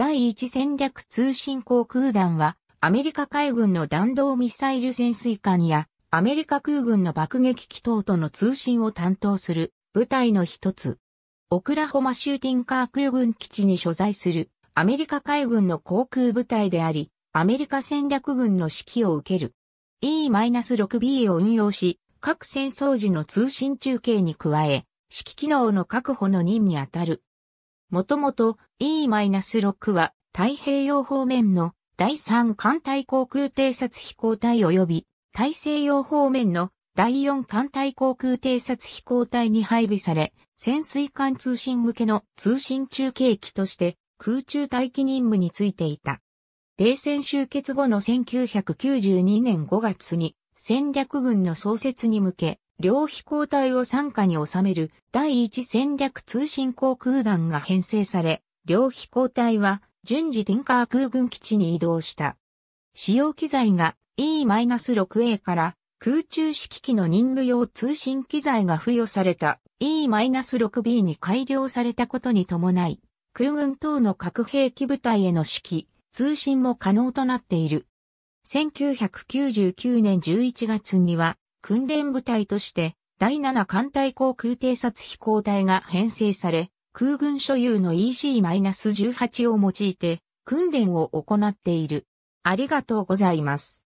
第一戦略通信航空団は、アメリカ海軍の弾道ミサイル潜水艦や、アメリカ空軍の爆撃機等との通信を担当する部隊の一つ。オクラホマシューティンカー空軍基地に所在するアメリカ海軍の航空部隊であり、アメリカ戦略軍の指揮を受ける。E-6B を運用し、各戦争時の通信中継に加え、指揮機能の確保の任にあたるもともと E-6 は太平洋方面の第3艦隊航空偵察飛行隊及び大西洋方面の第4艦隊航空偵察飛行隊に配備され、潜水艦通信向けの通信中継機として空中待機任務についていた。冷戦終結後の1992年5月に戦略軍の創設に向け両飛行隊を傘下に収める第一戦略通信航空団が編成され、両飛行隊は順次ティンカー空軍基地に移動した。使用機材が E-6A から空中式機の任務用通信機材が付与された E-6B に改良されたことに伴い、空軍等の核兵器部隊への指揮、通信も可能となっている。1999年11月には訓練部隊として、第7艦隊航空偵察飛行隊が編成され、空軍所有の EC-18 を用いて訓練を行っている。ありがとうございます。